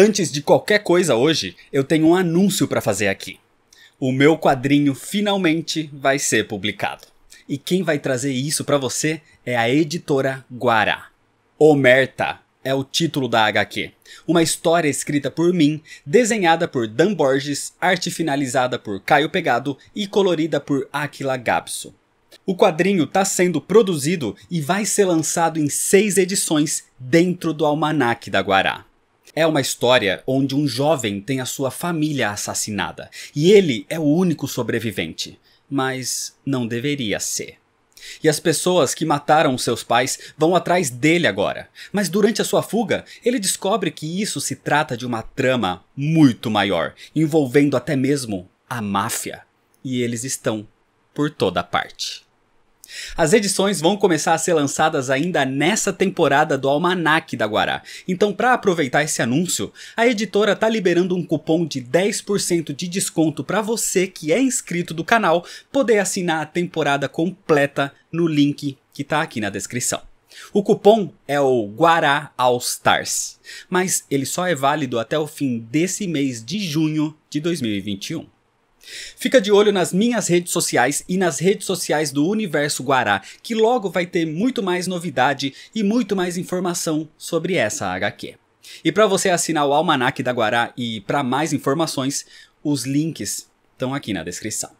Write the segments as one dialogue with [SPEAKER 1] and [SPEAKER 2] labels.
[SPEAKER 1] Antes de qualquer coisa hoje, eu tenho um anúncio para fazer aqui. O meu quadrinho finalmente vai ser publicado. E quem vai trazer isso para você é a editora Guará. Omerta é o título da HQ. Uma história escrita por mim, desenhada por Dan Borges, arte finalizada por Caio Pegado e colorida por Aquila Gabso. O quadrinho está sendo produzido e vai ser lançado em seis edições dentro do almanaque da Guará. É uma história onde um jovem tem a sua família assassinada e ele é o único sobrevivente, mas não deveria ser. E as pessoas que mataram seus pais vão atrás dele agora. Mas durante a sua fuga, ele descobre que isso se trata de uma trama muito maior, envolvendo até mesmo a máfia. E eles estão por toda parte. As edições vão começar a ser lançadas ainda nessa temporada do Almanac da Guará. Então, para aproveitar esse anúncio, a editora tá liberando um cupom de 10% de desconto para você que é inscrito do canal poder assinar a temporada completa no link que tá aqui na descrição. O cupom é o Guará All Stars, mas ele só é válido até o fim desse mês de junho de 2021. Fica de olho nas minhas redes sociais e nas redes sociais do Universo Guará, que logo vai ter muito mais novidade e muito mais informação sobre essa HQ. E para você assinar o Almanac da Guará e para mais informações, os links estão aqui na descrição.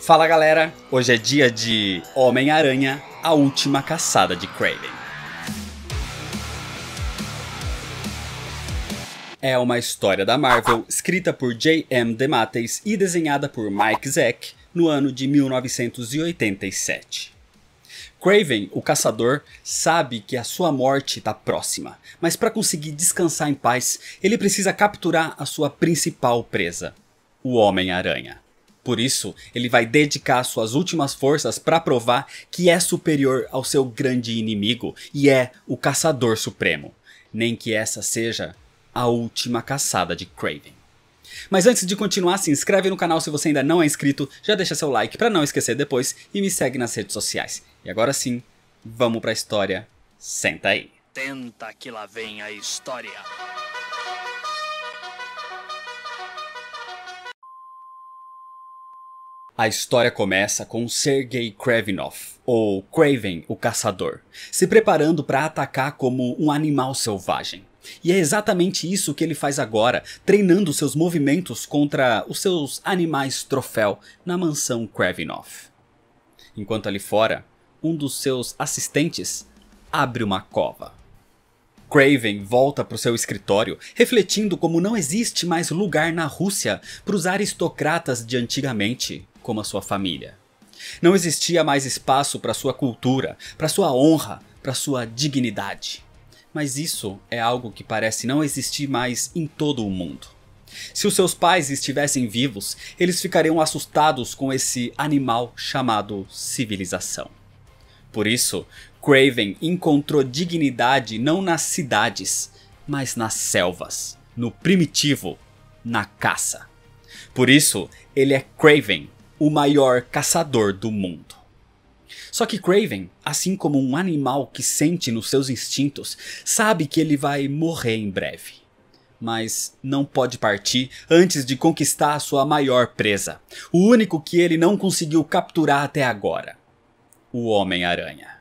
[SPEAKER 1] Fala galera, hoje é dia de Homem-Aranha a Última Caçada de Craven. é uma história da Marvel escrita por J.M. DeMatteis e desenhada por Mike Zeck no ano de 1987. Craven, o caçador, sabe que a sua morte está próxima, mas para conseguir descansar em paz, ele precisa capturar a sua principal presa, o Homem-Aranha. Por isso, ele vai dedicar suas últimas forças para provar que é superior ao seu grande inimigo e é o caçador supremo, nem que essa seja a última caçada de Craven. Mas antes de continuar, se inscreve no canal se você ainda não é inscrito, já deixa seu like para não esquecer depois e me segue nas redes sociais. E agora sim, vamos para a história. Senta aí. Tenta que lá vem a história. A história começa com Sergei Kravinov, ou Kraven, o caçador, se preparando para atacar como um animal selvagem. E é exatamente isso que ele faz agora, treinando seus movimentos contra os seus animais troféu na mansão Kravinov. Enquanto ali fora, um dos seus assistentes abre uma cova. Craven volta para o seu escritório, refletindo como não existe mais lugar na Rússia para os aristocratas de antigamente, como a sua família. Não existia mais espaço para sua cultura, para sua honra, para sua dignidade. Mas isso é algo que parece não existir mais em todo o mundo. Se os seus pais estivessem vivos, eles ficariam assustados com esse animal chamado civilização. Por isso, Craven encontrou dignidade não nas cidades, mas nas selvas, no primitivo, na caça. Por isso, ele é Craven, o maior caçador do mundo. Só que Craven, assim como um animal que sente nos seus instintos, sabe que ele vai morrer em breve. Mas não pode partir antes de conquistar a sua maior presa, o único que ele não conseguiu capturar até agora: o Homem-Aranha.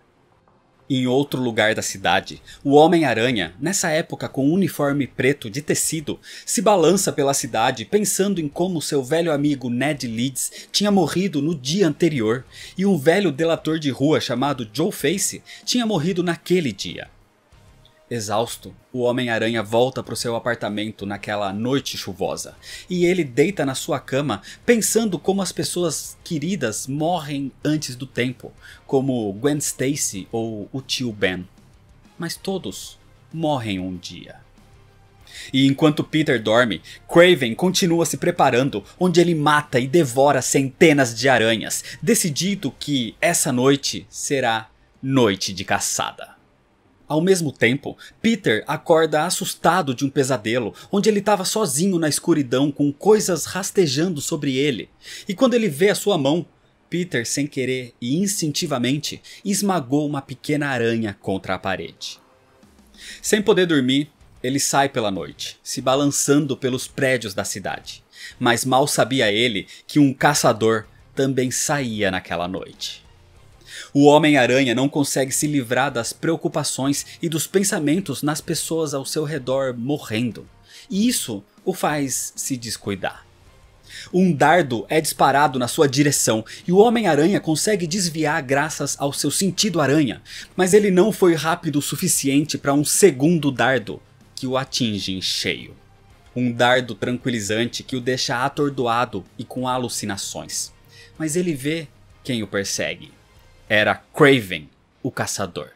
[SPEAKER 1] Em outro lugar da cidade, o Homem-Aranha, nessa época com um uniforme preto de tecido, se balança pela cidade pensando em como seu velho amigo Ned Leeds tinha morrido no dia anterior e um velho delator de rua chamado Joe Face tinha morrido naquele dia. Exausto, o Homem-Aranha volta para o seu apartamento naquela noite chuvosa e ele deita na sua cama pensando como as pessoas queridas morrem antes do tempo, como Gwen Stacy ou o tio Ben. Mas todos morrem um dia. E enquanto Peter dorme, Craven continua se preparando, onde ele mata e devora centenas de aranhas, decidido que essa noite será noite de caçada. Ao mesmo tempo, Peter acorda assustado de um pesadelo, onde ele estava sozinho na escuridão com coisas rastejando sobre ele. E quando ele vê a sua mão, Peter, sem querer e instintivamente, esmagou uma pequena aranha contra a parede. Sem poder dormir, ele sai pela noite, se balançando pelos prédios da cidade. Mas mal sabia ele que um caçador também saía naquela noite. O Homem-Aranha não consegue se livrar das preocupações e dos pensamentos nas pessoas ao seu redor morrendo, e isso o faz se descuidar. Um dardo é disparado na sua direção e o Homem-Aranha consegue desviar graças ao seu sentido aranha, mas ele não foi rápido o suficiente para um segundo dardo que o atinge em cheio. Um dardo tranquilizante que o deixa atordoado e com alucinações. Mas ele vê quem o persegue. Era Craven, o caçador.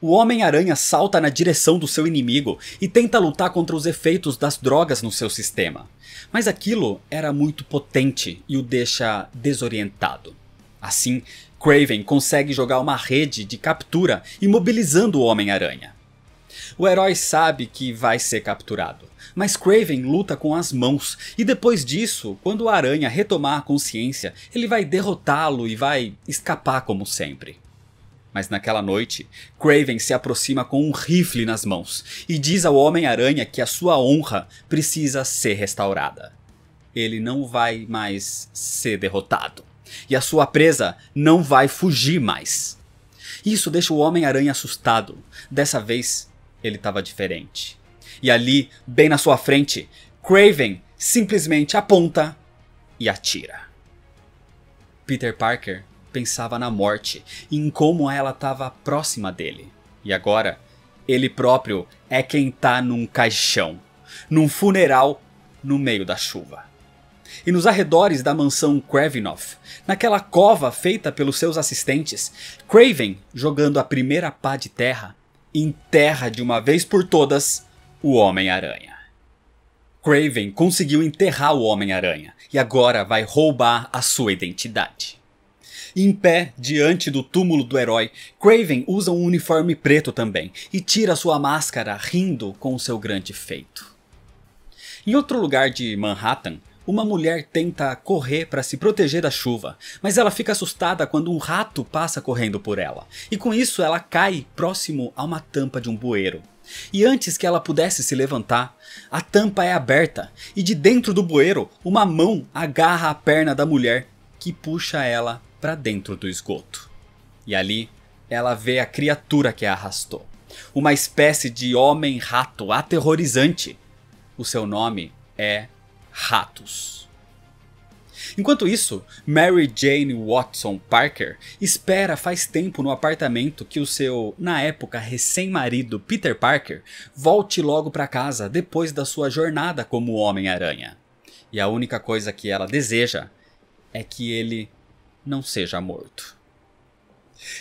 [SPEAKER 1] O Homem-Aranha salta na direção do seu inimigo e tenta lutar contra os efeitos das drogas no seu sistema. Mas aquilo era muito potente e o deixa desorientado. Assim, Craven consegue jogar uma rede de captura imobilizando o Homem-Aranha. O herói sabe que vai ser capturado, mas Craven luta com as mãos, e depois disso, quando o Aranha retomar a consciência, ele vai derrotá-lo e vai escapar como sempre. Mas naquela noite, Craven se aproxima com um rifle nas mãos e diz ao Homem-Aranha que a sua honra precisa ser restaurada. Ele não vai mais ser derrotado, e a sua presa não vai fugir mais. Isso deixa o Homem-Aranha assustado. Dessa vez, ele estava diferente. E ali, bem na sua frente, Craven simplesmente aponta e atira. Peter Parker pensava na morte e em como ela estava próxima dele. E agora, ele próprio é quem tá num caixão, num funeral no meio da chuva. E nos arredores da mansão Kravinoff, naquela cova feita pelos seus assistentes, Craven, jogando a primeira pá de terra, enterra de uma vez por todas o Homem-Aranha. Craven conseguiu enterrar o Homem-Aranha e agora vai roubar a sua identidade. Em pé, diante do túmulo do herói, Craven usa um uniforme preto também e tira sua máscara rindo com seu grande feito. Em outro lugar de Manhattan, uma mulher tenta correr para se proteger da chuva, mas ela fica assustada quando um rato passa correndo por ela, e com isso ela cai próximo a uma tampa de um bueiro. E antes que ela pudesse se levantar, a tampa é aberta e de dentro do bueiro uma mão agarra a perna da mulher que puxa ela para dentro do esgoto. E ali ela vê a criatura que a arrastou. Uma espécie de homem-rato aterrorizante. O seu nome é ratos. Enquanto isso, Mary Jane Watson Parker espera faz tempo no apartamento que o seu, na época, recém-marido Peter Parker volte logo para casa depois da sua jornada como Homem-Aranha. E a única coisa que ela deseja é que ele não seja morto.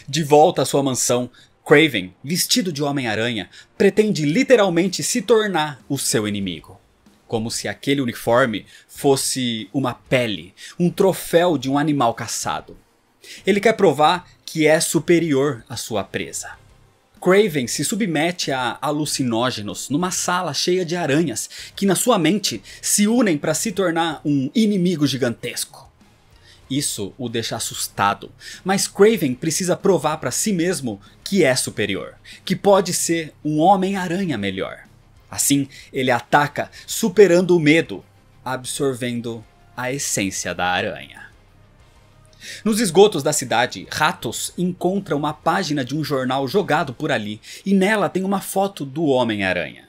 [SPEAKER 1] De volta à sua mansão, Craven, vestido de Homem-Aranha, pretende literalmente se tornar o seu inimigo como se aquele uniforme fosse uma pele, um troféu de um animal caçado. Ele quer provar que é superior à sua presa. Craven se submete a alucinógenos numa sala cheia de aranhas que, na sua mente, se unem para se tornar um inimigo gigantesco. Isso o deixa assustado, mas Craven precisa provar para si mesmo que é superior, que pode ser um Homem-Aranha melhor. Assim, ele ataca superando o medo, absorvendo a essência da aranha. Nos esgotos da cidade, Ratos encontra uma página de um jornal jogado por ali e nela tem uma foto do Homem-Aranha.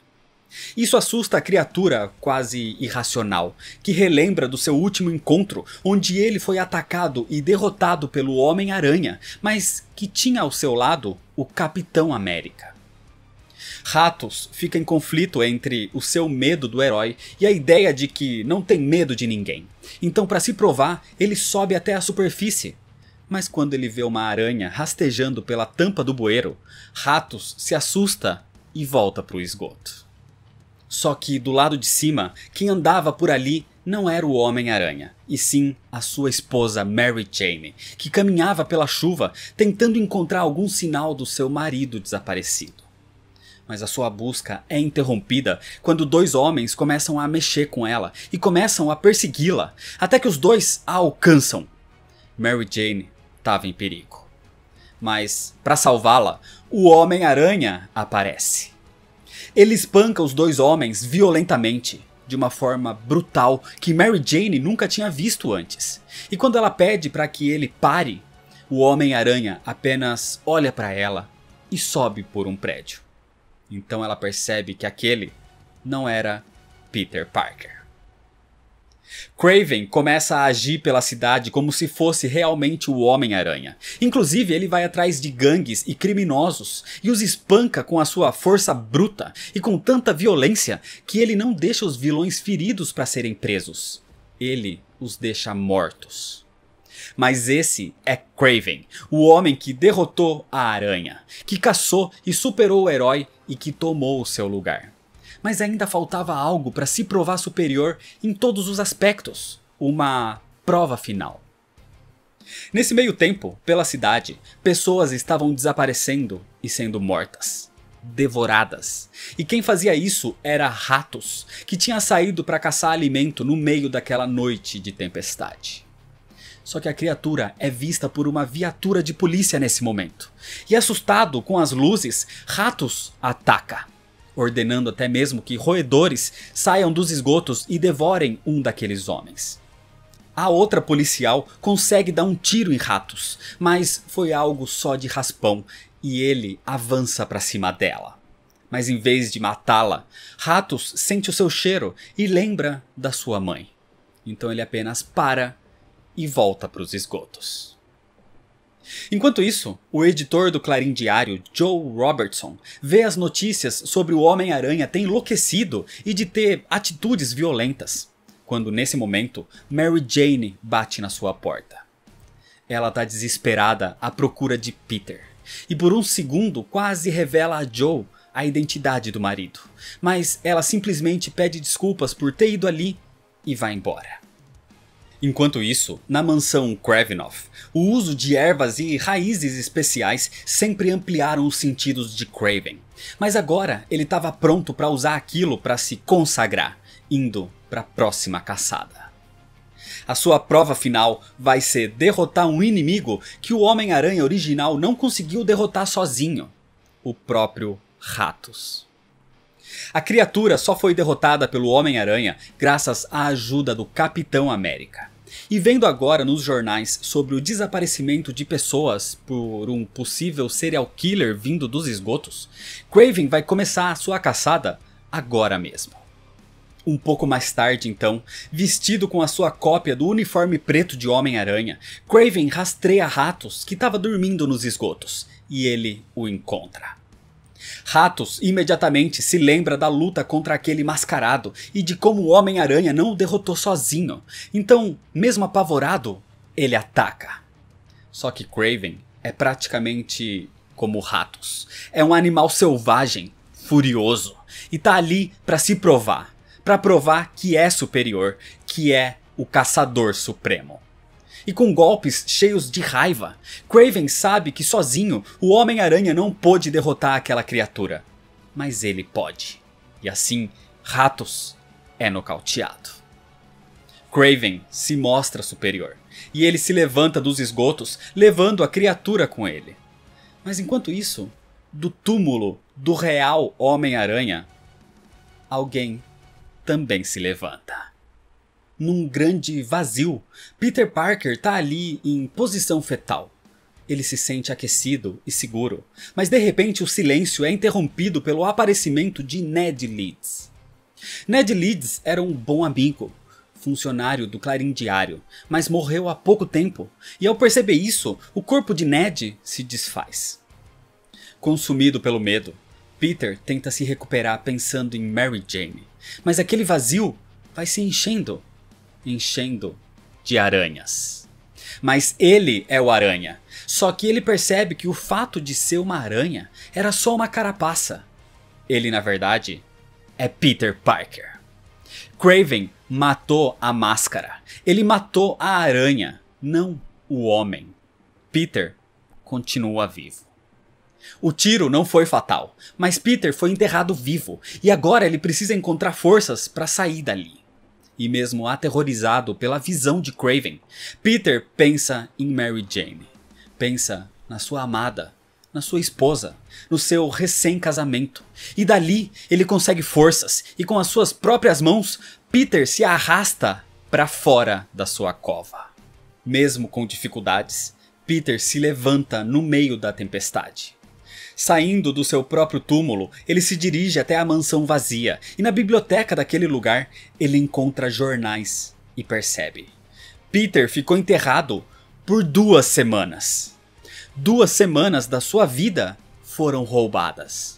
[SPEAKER 1] Isso assusta a criatura quase irracional, que relembra do seu último encontro, onde ele foi atacado e derrotado pelo Homem-Aranha, mas que tinha ao seu lado o Capitão América. Ratos fica em conflito entre o seu medo do herói e a ideia de que não tem medo de ninguém. Então, para se provar, ele sobe até a superfície. Mas quando ele vê uma aranha rastejando pela tampa do bueiro, Ratos se assusta e volta para o esgoto. Só que do lado de cima, quem andava por ali não era o Homem-Aranha, e sim a sua esposa Mary Jane, que caminhava pela chuva tentando encontrar algum sinal do seu marido desaparecido mas a sua busca é interrompida quando dois homens começam a mexer com ela e começam a persegui-la, até que os dois a alcançam. Mary Jane estava em perigo. Mas, para salvá-la, o Homem-Aranha aparece. Ele espanca os dois homens violentamente, de uma forma brutal que Mary Jane nunca tinha visto antes. E quando ela pede para que ele pare, o Homem-Aranha apenas olha para ela e sobe por um prédio. Então ela percebe que aquele não era Peter Parker. Craven começa a agir pela cidade como se fosse realmente o Homem-Aranha. Inclusive, ele vai atrás de gangues e criminosos e os espanca com a sua força bruta e com tanta violência que ele não deixa os vilões feridos para serem presos. Ele os deixa mortos. Mas esse é Craven, o homem que derrotou a aranha, que caçou e superou o herói e que tomou o seu lugar. Mas ainda faltava algo para se provar superior em todos os aspectos uma prova final. Nesse meio tempo, pela cidade, pessoas estavam desaparecendo e sendo mortas devoradas. E quem fazia isso era Ratos, que tinha saído para caçar alimento no meio daquela noite de tempestade. Só que a criatura é vista por uma viatura de polícia nesse momento. E assustado com as luzes, Ratos ataca, ordenando até mesmo que roedores saiam dos esgotos e devorem um daqueles homens. A outra policial consegue dar um tiro em Ratos, mas foi algo só de raspão e ele avança para cima dela. Mas em vez de matá-la, Ratos sente o seu cheiro e lembra da sua mãe. Então ele apenas para e volta para os esgotos. Enquanto isso, o editor do Clarim Diário, Joe Robertson, vê as notícias sobre o Homem-Aranha ter enlouquecido e de ter atitudes violentas, quando nesse momento Mary Jane bate na sua porta. Ela está desesperada à procura de Peter, e por um segundo quase revela a Joe a identidade do marido, mas ela simplesmente pede desculpas por ter ido ali e vai embora. Enquanto isso, na mansão Kravinoff, o uso de ervas e raízes especiais sempre ampliaram os sentidos de Craven. Mas agora ele estava pronto para usar aquilo para se consagrar, indo para a próxima caçada. A sua prova final vai ser derrotar um inimigo que o Homem-Aranha original não conseguiu derrotar sozinho: o próprio Ratos. A criatura só foi derrotada pelo Homem-Aranha graças à ajuda do Capitão América. E vendo agora nos jornais sobre o desaparecimento de pessoas por um possível serial killer vindo dos esgotos, Craven vai começar a sua caçada agora mesmo. Um pouco mais tarde então, vestido com a sua cópia do uniforme preto de Homem-Aranha, Craven rastreia ratos que estava dormindo nos esgotos e ele o encontra. Ratos imediatamente se lembra da luta contra aquele mascarado e de como o Homem-Aranha não o derrotou sozinho. Então, mesmo apavorado, ele ataca. Só que Craven é praticamente como Ratos. É um animal selvagem, furioso, e tá ali para se provar, para provar que é superior, que é o caçador supremo e com golpes cheios de raiva. Craven sabe que sozinho o Homem-Aranha não pôde derrotar aquela criatura, mas ele pode. E assim, Ratos é nocauteado. Craven se mostra superior e ele se levanta dos esgotos, levando a criatura com ele. Mas enquanto isso, do túmulo do real Homem-Aranha, alguém também se levanta num grande vazio. Peter Parker está ali em posição fetal. Ele se sente aquecido e seguro, mas de repente o silêncio é interrompido pelo aparecimento de Ned Leeds. Ned Leeds era um bom amigo, funcionário do Clarim Diário, mas morreu há pouco tempo, e ao perceber isso, o corpo de Ned se desfaz. Consumido pelo medo, Peter tenta se recuperar pensando em Mary Jane, mas aquele vazio vai se enchendo enchendo de aranhas. Mas ele é o aranha. Só que ele percebe que o fato de ser uma aranha era só uma carapaça. Ele, na verdade, é Peter Parker. Craven matou a máscara. Ele matou a aranha, não o homem. Peter continua vivo. O tiro não foi fatal, mas Peter foi enterrado vivo e agora ele precisa encontrar forças para sair dali e mesmo aterrorizado pela visão de Craven, Peter pensa em Mary Jane. Pensa na sua amada, na sua esposa, no seu recém-casamento. E dali ele consegue forças e com as suas próprias mãos, Peter se arrasta para fora da sua cova. Mesmo com dificuldades, Peter se levanta no meio da tempestade. Saindo do seu próprio túmulo, ele se dirige até a mansão vazia e na biblioteca daquele lugar ele encontra jornais e percebe. Peter ficou enterrado por duas semanas. Duas semanas da sua vida foram roubadas.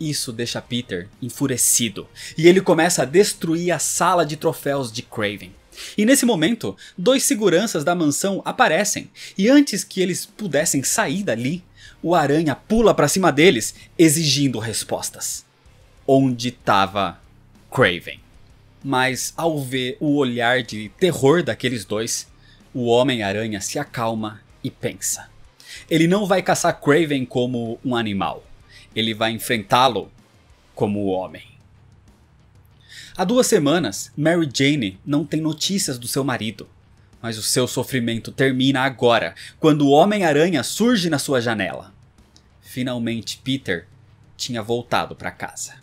[SPEAKER 1] Isso deixa Peter enfurecido e ele começa a destruir a sala de troféus de Craven. E nesse momento, dois seguranças da mansão aparecem, e antes que eles pudessem sair dali, o aranha pula para cima deles, exigindo respostas. Onde estava Craven? Mas ao ver o olhar de terror daqueles dois, o Homem-Aranha se acalma e pensa. Ele não vai caçar Craven como um animal, ele vai enfrentá-lo como homem. Há duas semanas, Mary Jane não tem notícias do seu marido. Mas o seu sofrimento termina agora, quando o Homem-Aranha surge na sua janela. Finalmente, Peter tinha voltado para casa.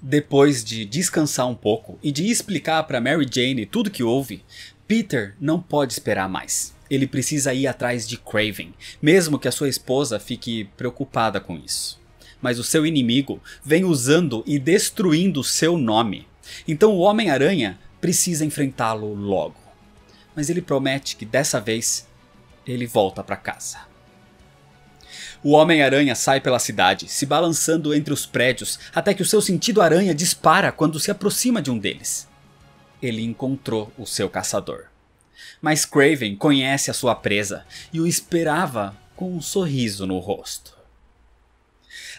[SPEAKER 1] Depois de descansar um pouco e de explicar para Mary Jane tudo que houve, Peter não pode esperar mais. Ele precisa ir atrás de Craven, mesmo que a sua esposa fique preocupada com isso mas o seu inimigo vem usando e destruindo seu nome. Então o Homem-Aranha precisa enfrentá-lo logo. Mas ele promete que dessa vez ele volta para casa. O Homem-Aranha sai pela cidade, se balançando entre os prédios, até que o seu sentido aranha dispara quando se aproxima de um deles. Ele encontrou o seu caçador. Mas Craven conhece a sua presa e o esperava com um sorriso no rosto.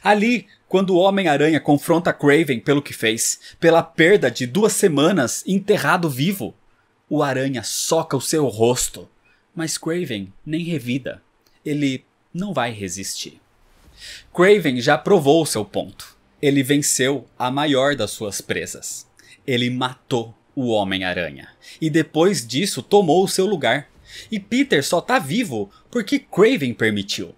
[SPEAKER 1] Ali, quando o Homem-Aranha confronta Craven pelo que fez, pela perda de duas semanas enterrado vivo, o Aranha soca o seu rosto, mas Craven nem revida. Ele não vai resistir. Craven já provou seu ponto. Ele venceu a maior das suas presas. Ele matou o Homem-Aranha. E depois disso tomou o seu lugar. E Peter só tá vivo porque Craven permitiu.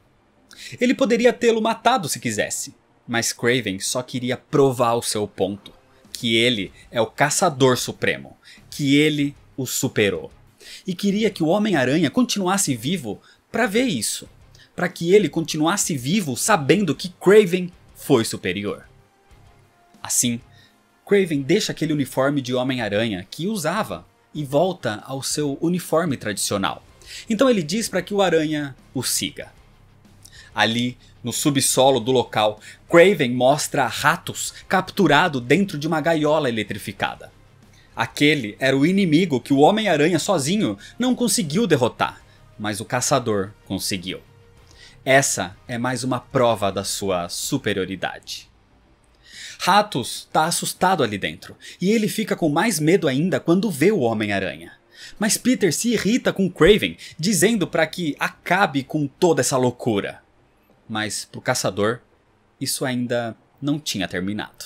[SPEAKER 1] Ele poderia tê-lo matado se quisesse, mas Craven só queria provar o seu ponto, que ele é o caçador supremo, que ele o superou. E queria que o Homem-Aranha continuasse vivo para ver isso, para que ele continuasse vivo sabendo que Craven foi superior. Assim, Craven deixa aquele uniforme de Homem-Aranha que usava e volta ao seu uniforme tradicional. Então ele diz para que o Aranha o siga ali no subsolo do local, Craven mostra Ratos capturado dentro de uma gaiola eletrificada. Aquele era o inimigo que o Homem-Aranha sozinho não conseguiu derrotar, mas o caçador conseguiu. Essa é mais uma prova da sua superioridade. Ratos está assustado ali dentro, e ele fica com mais medo ainda quando vê o Homem-Aranha. Mas Peter se irrita com Craven, dizendo para que acabe com toda essa loucura mas para o caçador isso ainda não tinha terminado.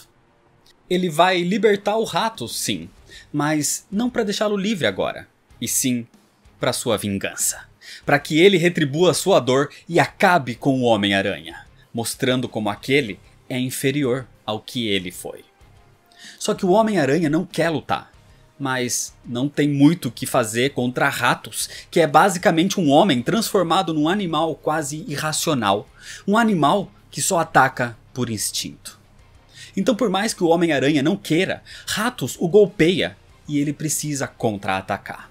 [SPEAKER 1] Ele vai libertar o rato, sim, mas não para deixá-lo livre agora, e sim para sua vingança, para que ele retribua sua dor e acabe com o Homem-Aranha, mostrando como aquele é inferior ao que ele foi. Só que o Homem-Aranha não quer lutar mas não tem muito o que fazer contra Ratos, que é basicamente um homem transformado num animal quase irracional, um animal que só ataca por instinto. Então, por mais que o Homem-Aranha não queira, Ratos o golpeia e ele precisa contra-atacar.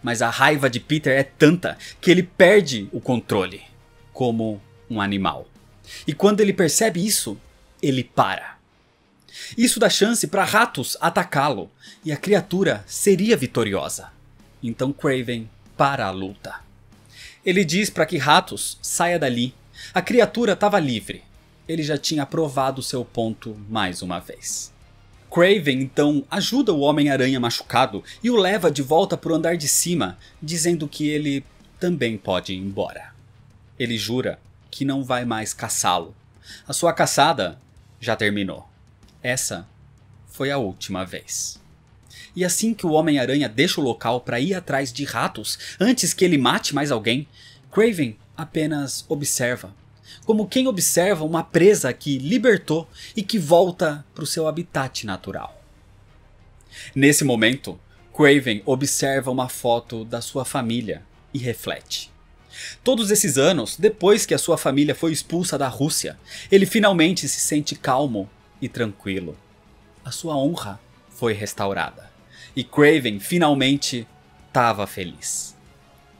[SPEAKER 1] Mas a raiva de Peter é tanta que ele perde o controle, como um animal. E quando ele percebe isso, ele para. Isso dá chance para ratos atacá-lo e a criatura seria vitoriosa. Então Craven para a luta. Ele diz para que Ratos saia dali. A criatura estava livre. Ele já tinha provado seu ponto mais uma vez. Craven então ajuda o Homem-Aranha machucado e o leva de volta para o andar de cima, dizendo que ele também pode ir embora. Ele jura que não vai mais caçá-lo. A sua caçada já terminou. Essa foi a última vez. E assim que o Homem-Aranha deixa o local para ir atrás de ratos antes que ele mate mais alguém, Craven apenas observa. Como quem observa uma presa que libertou e que volta para o seu habitat natural. Nesse momento, Craven observa uma foto da sua família e reflete. Todos esses anos, depois que a sua família foi expulsa da Rússia, ele finalmente se sente calmo e tranquilo. A sua honra foi restaurada e Craven finalmente estava feliz.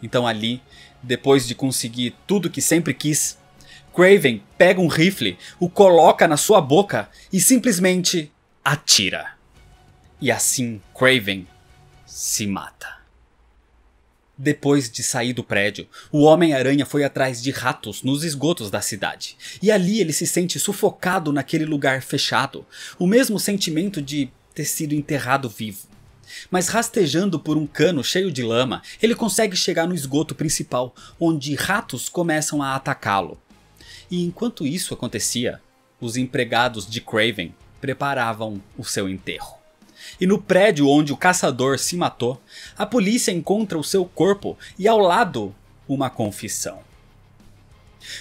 [SPEAKER 1] Então ali, depois de conseguir tudo que sempre quis, Craven pega um rifle, o coloca na sua boca e simplesmente atira. E assim Craven se mata. Depois de sair do prédio, o Homem-Aranha foi atrás de ratos nos esgotos da cidade. E ali ele se sente sufocado naquele lugar fechado, o mesmo sentimento de ter sido enterrado vivo. Mas rastejando por um cano cheio de lama, ele consegue chegar no esgoto principal, onde ratos começam a atacá-lo. E enquanto isso acontecia, os empregados de Craven preparavam o seu enterro. E no prédio onde o caçador se matou, a polícia encontra o seu corpo e ao lado, uma confissão.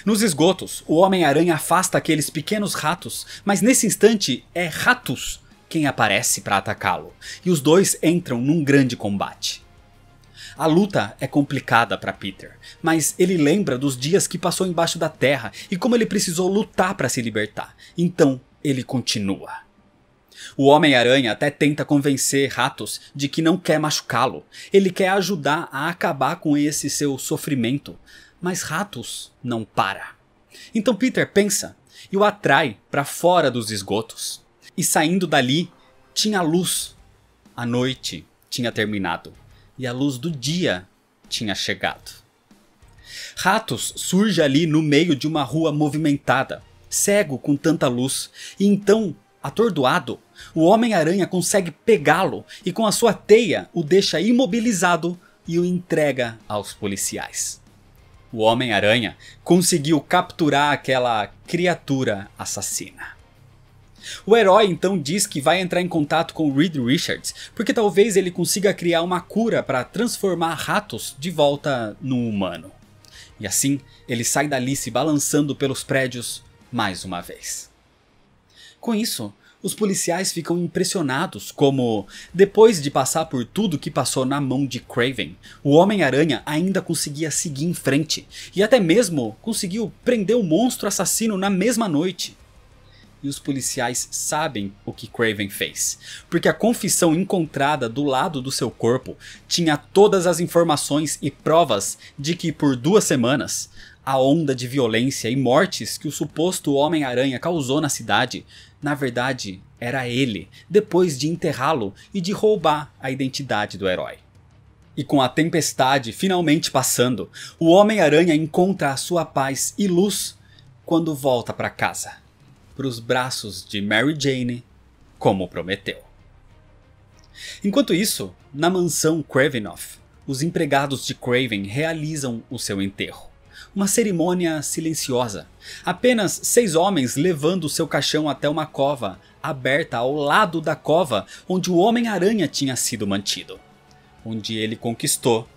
[SPEAKER 1] Nos esgotos, o Homem-Aranha afasta aqueles pequenos ratos, mas nesse instante é Ratos quem aparece para atacá-lo, e os dois entram num grande combate. A luta é complicada para Peter, mas ele lembra dos dias que passou embaixo da terra e como ele precisou lutar para se libertar, então ele continua. O Homem-Aranha até tenta convencer Ratos de que não quer machucá-lo. Ele quer ajudar a acabar com esse seu sofrimento. Mas Ratos não para. Então Peter pensa e o atrai para fora dos esgotos. E saindo dali, tinha luz. A noite tinha terminado e a luz do dia tinha chegado. Ratos surge ali no meio de uma rua movimentada, cego com tanta luz, e então Atordoado, o Homem-Aranha consegue pegá-lo e com a sua teia o deixa imobilizado e o entrega aos policiais. O Homem-Aranha conseguiu capturar aquela criatura assassina. O herói então diz que vai entrar em contato com Reed Richards, porque talvez ele consiga criar uma cura para transformar ratos de volta no humano. E assim, ele sai dali se balançando pelos prédios mais uma vez. Com isso, os policiais ficam impressionados como, depois de passar por tudo que passou na mão de Craven, o Homem-Aranha ainda conseguia seguir em frente e até mesmo conseguiu prender o monstro assassino na mesma noite. E os policiais sabem o que Craven fez, porque a confissão encontrada do lado do seu corpo tinha todas as informações e provas de que por duas semanas a onda de violência e mortes que o suposto Homem-Aranha causou na cidade, na verdade, era ele, depois de enterrá-lo e de roubar a identidade do herói. E com a tempestade finalmente passando, o Homem-Aranha encontra a sua paz e luz quando volta para casa, para os braços de Mary Jane, como prometeu. Enquanto isso, na mansão Kravinoff, os empregados de Craven realizam o seu enterro uma cerimônia silenciosa. Apenas seis homens levando seu caixão até uma cova, aberta ao lado da cova onde o Homem-Aranha tinha sido mantido, onde ele conquistou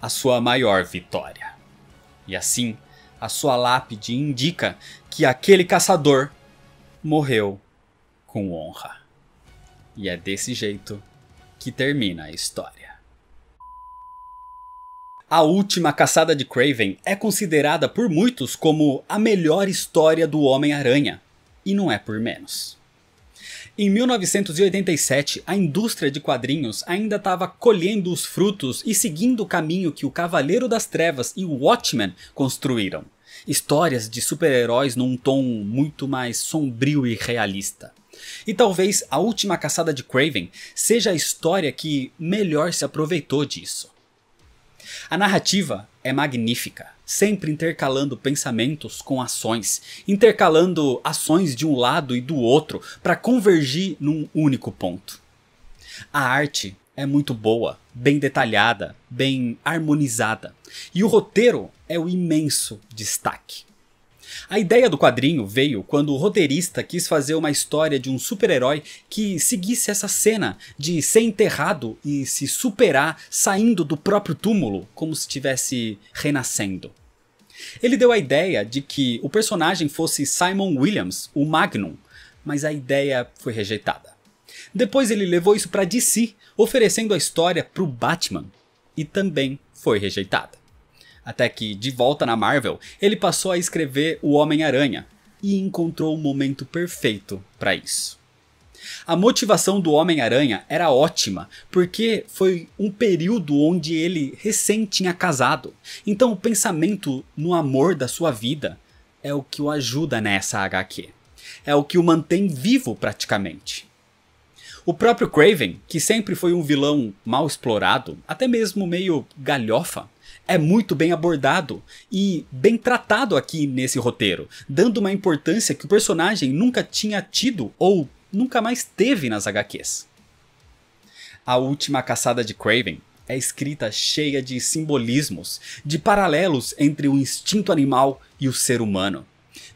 [SPEAKER 1] a sua maior vitória. E assim, a sua lápide indica que aquele caçador morreu com honra. E é desse jeito que termina a história. A Última Caçada de Craven é considerada por muitos como a melhor história do Homem-Aranha, e não é por menos. Em 1987, a indústria de quadrinhos ainda estava colhendo os frutos e seguindo o caminho que o Cavaleiro das Trevas e o Watchmen construíram. Histórias de super-heróis num tom muito mais sombrio e realista. E talvez a última caçada de Craven seja a história que melhor se aproveitou disso. A narrativa é magnífica, sempre intercalando pensamentos com ações, intercalando ações de um lado e do outro para convergir num único ponto. A arte é muito boa, bem detalhada, bem harmonizada, e o roteiro é o imenso destaque. A ideia do quadrinho veio quando o roteirista quis fazer uma história de um super-herói que seguisse essa cena de ser enterrado e se superar saindo do próprio túmulo, como se estivesse renascendo. Ele deu a ideia de que o personagem fosse Simon Williams, o Magnum, mas a ideia foi rejeitada. Depois ele levou isso para DC, oferecendo a história para o Batman, e também foi rejeitada. Até que, de volta na Marvel, ele passou a escrever O Homem-Aranha e encontrou o momento perfeito para isso. A motivação do Homem-Aranha era ótima, porque foi um período onde ele recém tinha casado. Então o pensamento no amor da sua vida é o que o ajuda nessa HQ. É o que o mantém vivo praticamente. O próprio Craven, que sempre foi um vilão mal explorado, até mesmo meio galhofa, é muito bem abordado e bem tratado aqui nesse roteiro, dando uma importância que o personagem nunca tinha tido ou nunca mais teve nas HQs. A última caçada de Craven é escrita cheia de simbolismos, de paralelos entre o instinto animal e o ser humano,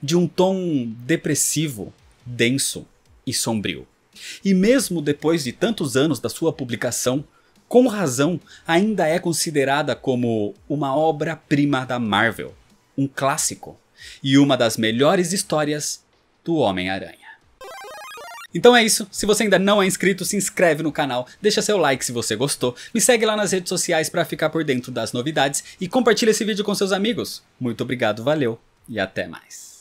[SPEAKER 1] de um tom depressivo, denso e sombrio. E mesmo depois de tantos anos da sua publicação, com razão, ainda é considerada como uma obra-prima da Marvel, um clássico e uma das melhores histórias do Homem-Aranha. Então é isso. Se você ainda não é inscrito, se inscreve no canal, deixa seu like se você gostou, me segue lá nas redes sociais para ficar por dentro das novidades e compartilha esse vídeo com seus amigos. Muito obrigado, valeu e até mais.